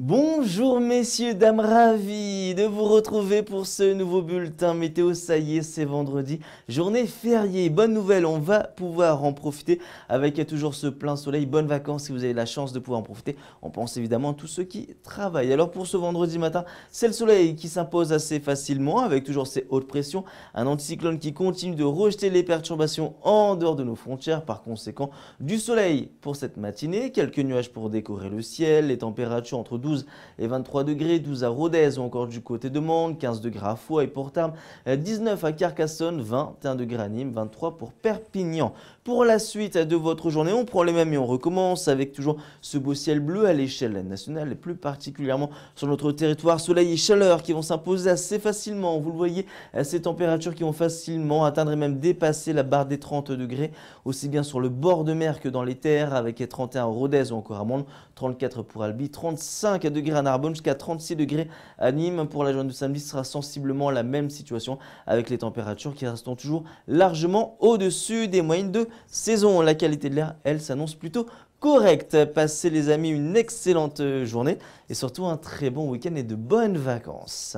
Bonjour messieurs, dames, ravis de vous retrouver pour ce nouveau bulletin météo. Ça y est, c'est vendredi, journée fériée. Bonne nouvelle, on va pouvoir en profiter avec toujours ce plein soleil. Bonnes vacances si vous avez la chance de pouvoir en profiter. On pense évidemment à tous ceux qui travaillent. Alors pour ce vendredi matin, c'est le soleil qui s'impose assez facilement avec toujours ces hautes pressions. Un anticyclone qui continue de rejeter les perturbations en dehors de nos frontières. Par conséquent, du soleil pour cette matinée, quelques nuages pour décorer le ciel, les températures entre 12 12 et 23 degrés, 12 à Rodez ou encore du côté de Mende, 15 degrés à Foix et Portarm, 19 euh, à Carcassonne, 21 degrés à Nîmes, 23 pour Perpignan. Pour la suite de votre journée, on prend les mêmes et on recommence avec toujours ce beau ciel bleu à l'échelle nationale et plus particulièrement sur notre territoire. Soleil et chaleur qui vont s'imposer assez facilement. Vous le voyez, euh, ces températures qui vont facilement atteindre et même dépasser la barre des 30 degrés, aussi bien sur le bord de mer que dans les terres avec 31 à Rodez ou encore à Mende, 34 pour Albi, 35 à degrés à Narbonne jusqu'à 36 degrés à Nîmes. Pour la journée de samedi, ce sera sensiblement la même situation avec les températures qui restent toujours largement au-dessus des moyennes de saison. La qualité de l'air, elle, s'annonce plutôt correcte. Passez les amis une excellente journée et surtout un très bon week-end et de bonnes vacances.